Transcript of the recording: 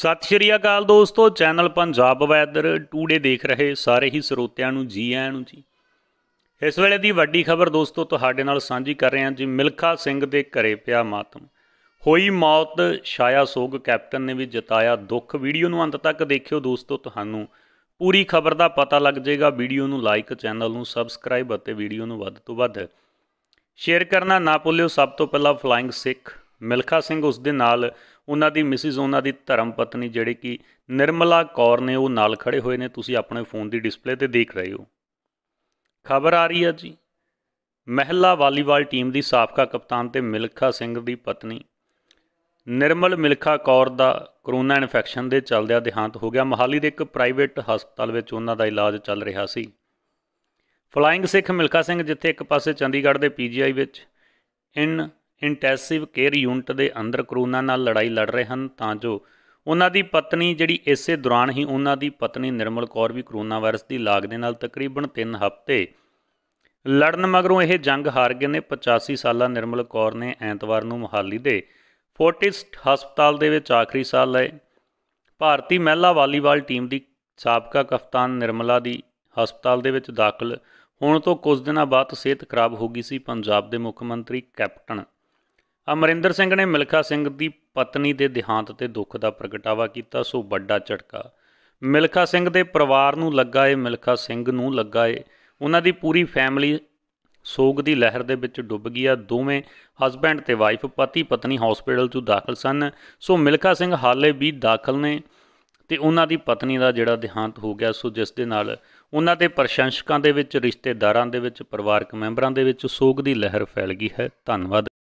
ਸਤਿ ਸ਼੍ਰੀ ਅਕਾਲ ਦੋਸਤੋ channel Punjab weather today ਦੇਖ ਰਹੇ ਸਾਰੇ ਹੀ ਸਰੋਤਿਆਂ ਨੂੰ ਜੀ ਆਇਆਂ ਨੂੰ ਜੀ ਇਸ ਵੇਲੇ ਦੀ ਵੱਡੀ ਖਬਰ ਦੋਸਤੋ ਤੁਹਾਡੇ ਨਾਲ ਸਾਂਝੀ ਕਰ ਰਹੇ ਹਾਂ ਜੀ ਮਿਲਖਾ ਸਿੰਘ ਦੇ ਘਰੇ ਪਿਆ ਮਾਤਮ ਹੋਈ ਮੌਤ ਛਾਇਆ ਸੋਗ ਕੈਪਟਨ ਨੇ ਵੀ ਜਤਾਇਆ ਦੁੱਖ ਵੀਡੀਓ ਨੂੰ ਅੰਤ ਤੱਕ ਦੇਖਿਓ ਦੋਸਤੋ ਤੁਹਾਨੂੰ ਪੂਰੀ ਖਬਰ ਦਾ ਪਤਾ ਲੱਗ ਜਾਏਗਾ ਵੀਡੀਓ ਨੂੰ ਲਾਈਕ ਚੈਨਲ ਨੂੰ ਸਬਸਕ੍ਰਾਈਬ ਅਤੇ ਵੀਡੀਓ ਨੂੰ ਵੱਧ ਤੋਂ ਵੱਧ ਸ਼ੇਅਰ ਕਰਨਾ ਨਾ ਭੁੱਲਿਓ ਸਭ ਤੋਂ ਪਹਿਲਾਂ ਫਲਾਈਂਗ ਸਿੱਖ ਮਿਲਖਾ ਸਿੰਘ ਉਸ ਦੇ ਨਾਲ ਉਹਨਾਂ ਦੀ ਮਿਸਿਸ ਉਹਨਾਂ ਦੀ ਧਰਮ ਪਤਨੀ ਜਿਹੜੇ ਕਿ ਨਿਰਮਲਾ ਕੌਰ ਨੇ ਉਹ ਨਾਲ ਖੜੇ ਹੋਏ ਨੇ ਤੁਸੀਂ ਆਪਣੇ ਫੋਨ ਦੀ ਡਿਸਪਲੇ ਤੇ ਦੇਖ ਰਹੇ ਹੋ ਖਬਰ ਆ ਰਹੀ ਹੈ ਜੀ ਮਹਿਲਾ ਵਾਲੀਬਾਲ ਟੀਮ ਦੀ ਸਾਬਕਾ ਕਪਤਾਨ ਤੇ ਮਿਲਖਾ ਸਿੰਘ ਦੀ ਪਤਨੀ ਨਿਰਮਲ ਮਿਲਖਾ ਕੌਰ ਦਾ ਕਰੋਨਾ ਇਨਫੈਕਸ਼ਨ ਦੇ ਚੱਲਦਿਆਂ ਦੇਹਾਂਤ ਹੋ ਗਿਆ ਮਹਾਲੀ ਦੇ ਇੱਕ ਪ੍ਰਾਈਵੇਟ ਹਸਪਤਾਲ ਵਿੱਚ ਉਹਨਾਂ ਦਾ ਇਲਾਜ ਚੱਲ ਰਿਹਾ ਸੀ ਫਲਾਈਂਗ ਸਿੱਖ ਮਿਲਖਾ ਸਿੰਘ ਜਿੱਥੇ ਇੱਕ ਪਾਸੇ ਚੰਡੀਗੜ੍ਹ ਦੇ ਪੀਜੀਆਈ ਵਿੱਚ ਇਨ ਇੰਟੈਂਸਿਵ ਕੇਅਰ ਯੂਨਿਟ ਦੇ ਅੰਦਰ ਕਰੋਨਾ ਨਾਲ ਲੜਾਈ ਲੜ ਰਹੇ ਹਨ ਤਾਂ ਜੋ ਉਹਨਾਂ ਦੀ ਪਤਨੀ ਜਿਹੜੀ ਇਸੇ ਦੌਰਾਨ ਹੀ ਉਹਨਾਂ ਦੀ ਪਤਨੀ ਨਿਰਮਲ ਕੌਰ ਵੀ ਕਰੋਨਾ ਵਾਇਰਸ ਦੀ ਲਾਗ ਦੇ ਨਾਲ ਤਕਰੀਬਨ 3 ਹਫ਼ਤੇ ਲੜਨ ਮਗਰੋਂ ਇਹ ਜੰਗ ਹਾਰ ਗਏ ਨੇ 85 ਸਾਲਾ ਨਿਰਮਲ ਕੌਰ ਨੇ ਐਤਵਾਰ ਨੂੰ ਮੁਹਾਲੀ ਦੇ ਫੋਰਟਿਸ ਹਸਪਤਾਲ ਦੇ ਵਿੱਚ ਆਖਰੀ ਸਾਹ ਲਏ ਭਾਰਤੀ ਮਹਿਲਾ ਵਾਲੀਬਾਲ ਟੀਮ ਦੀ ਸਾਬਕਾ ਕਪਤਾਨ ਨਿਰਮਲਾ ਦੀ ਹਸਪਤਾਲ ਦੇ ਵਿੱਚ ਦਾਖਲ ਹੋਣ ਤੋਂ ਕੁਝ ਦਿਨਾਂ ਬਾਅਦ ਸਿਹਤ ਖਰਾਬ ਹੋ ਗਈ ਸੀ ਪੰਜਾਬ ਦੇ ਮੁੱਖ ਮੰਤਰੀ ਕੈਪਟਨ ਅਮਰਿੰਦਰ ਸਿੰਘ ਨੇ ਮਿਲਖਾ ਸਿੰਘ ਦੀ ਪਤਨੀ ਦੇ ਦੇਹਾਂਤ ਤੇ ਦੁੱਖ ਦਾ ਪ੍ਰਗਟਾਵਾ ਕੀਤਾ ਸੋ ਵੱਡਾ ਝਟਕਾ ਮਿਲਖਾ ਸਿੰਘ ਦੇ ਪਰਿਵਾਰ ਨੂੰ ਲੱਗਾ ਏ ਮਿਲਖਾ ਸਿੰਘ ਨੂੰ ਲੱਗਾ ਏ ਉਹਨਾਂ ਦੀ ਪੂਰੀ ਫੈਮਿਲੀ ਸੋਗ ਦੀ ਲਹਿਰ ਦੇ ਵਿੱਚ ਡੁੱਬ ਗਿਆ ਦੋਵੇਂ ਹਸਬੈਂਡ ਤੇ ਵਾਈਫ ਪਤੀ ਪਤਨੀ ਹਸਪੀਟਲ 'ਚ ਦਾਖਲ ਸਨ ਸੋ ਮਿਲਖਾ ਸਿੰਘ ਹਾਲੇ ਵੀ ਦਾਖਲ ਨੇ ਤੇ ਉਹਨਾਂ ਦੀ ਪਤਨੀ ਦਾ ਜਿਹੜਾ ਦੇਹਾਂਤ ਹੋ ਗਿਆ ਸੋ ਜਿਸ ਦੇ ਨਾਲ ਉਹਨਾਂ ਦੇ ਪ੍ਰਸ਼ੰਸਕਾਂ ਦੇ ਵਿੱਚ ਰਿਸ਼ਤੇਦਾਰਾਂ ਦੇ ਵਿੱਚ ਪਰਿਵਾਰਕ ਮੈਂਬਰਾਂ ਦੇ ਵਿੱਚ ਸੋਗ ਦੀ ਲਹਿਰ ਫੈਲ ਗਈ ਹੈ ਧੰਨਵਾਦ